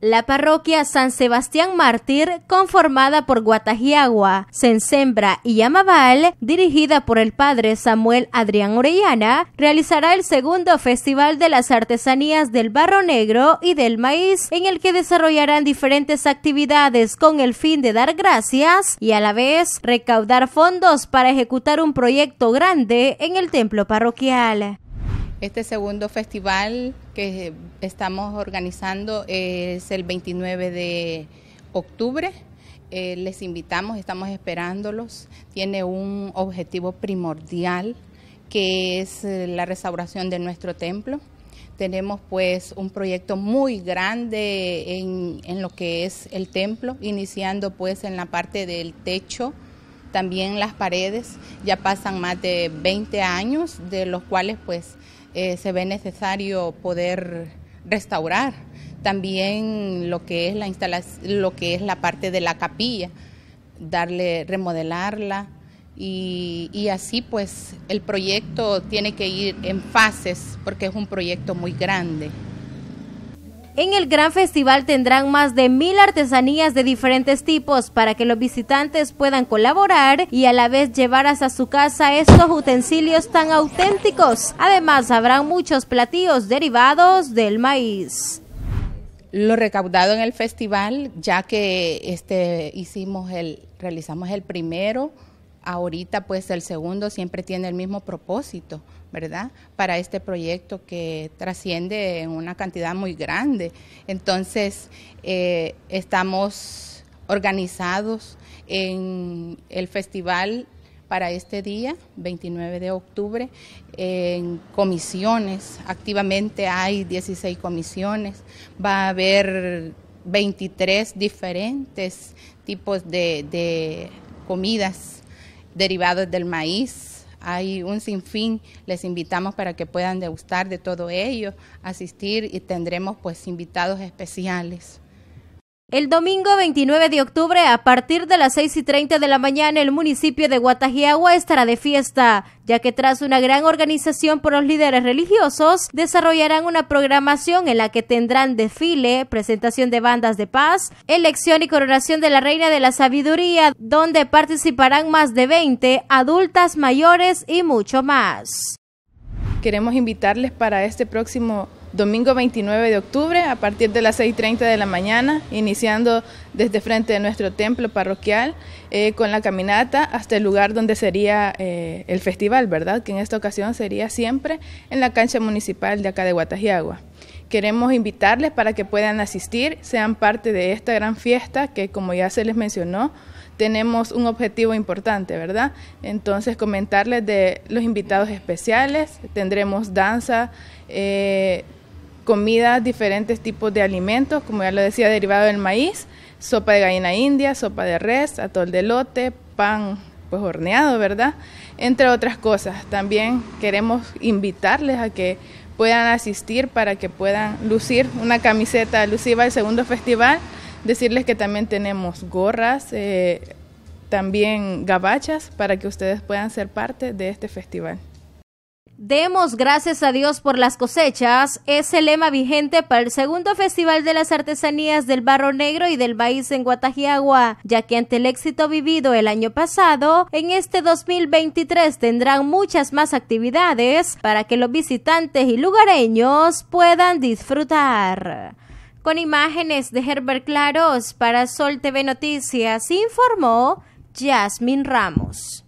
La parroquia San Sebastián Mártir, conformada por Guatajiagua, Sensembra y Amabal, dirigida por el padre Samuel Adrián Orellana, realizará el segundo Festival de las Artesanías del Barro Negro y del Maíz, en el que desarrollarán diferentes actividades con el fin de dar gracias y a la vez recaudar fondos para ejecutar un proyecto grande en el templo parroquial. Este segundo festival que estamos organizando es el 29 de octubre. Eh, les invitamos, estamos esperándolos. Tiene un objetivo primordial que es eh, la restauración de nuestro templo. Tenemos pues un proyecto muy grande en, en lo que es el templo, iniciando pues en la parte del techo, también las paredes ya pasan más de 20 años, de los cuales pues eh, se ve necesario poder restaurar. También lo que es la lo que es la parte de la capilla, darle, remodelarla. Y, y, así pues el proyecto tiene que ir en fases porque es un proyecto muy grande. En el gran festival tendrán más de mil artesanías de diferentes tipos para que los visitantes puedan colaborar y a la vez llevar hasta su casa estos utensilios tan auténticos. Además, habrán muchos platillos derivados del maíz. Lo recaudado en el festival, ya que este, hicimos el, realizamos el primero, Ahorita pues el segundo siempre tiene el mismo propósito, ¿verdad? Para este proyecto que trasciende en una cantidad muy grande. Entonces eh, estamos organizados en el festival para este día, 29 de octubre, en comisiones. Activamente hay 16 comisiones. Va a haber 23 diferentes tipos de, de comidas derivados del maíz. Hay un sinfín, les invitamos para que puedan degustar de todo ello, asistir y tendremos pues invitados especiales. El domingo 29 de octubre, a partir de las 6 y 30 de la mañana, el municipio de Guatajiagua estará de fiesta, ya que tras una gran organización por los líderes religiosos, desarrollarán una programación en la que tendrán desfile, presentación de bandas de paz, elección y coronación de la Reina de la Sabiduría, donde participarán más de 20 adultas mayores y mucho más. Queremos invitarles para este próximo domingo 29 de octubre a partir de las 6.30 de la mañana, iniciando desde frente de nuestro templo parroquial eh, con la caminata hasta el lugar donde sería eh, el festival, ¿verdad? Que en esta ocasión sería siempre en la cancha municipal de acá de Guatajiagua. Queremos invitarles para que puedan asistir, sean parte de esta gran fiesta que como ya se les mencionó, tenemos un objetivo importante, ¿verdad? Entonces, comentarles de los invitados especiales, tendremos danza, eh, comidas, diferentes tipos de alimentos, como ya lo decía, derivado del maíz, sopa de gallina india, sopa de res, atol de lote, pan pues horneado, ¿verdad? Entre otras cosas. También queremos invitarles a que puedan asistir para que puedan lucir una camiseta alusiva al segundo festival. Decirles que también tenemos gorras, eh, también gabachas, para que ustedes puedan ser parte de este festival. Demos gracias a Dios por las cosechas es el lema vigente para el segundo Festival de las Artesanías del Barro Negro y del Maíz en Guatajiagua, ya que ante el éxito vivido el año pasado, en este 2023 tendrán muchas más actividades para que los visitantes y lugareños puedan disfrutar. Con imágenes de Herbert Claros para Sol TV Noticias informó Jasmine Ramos.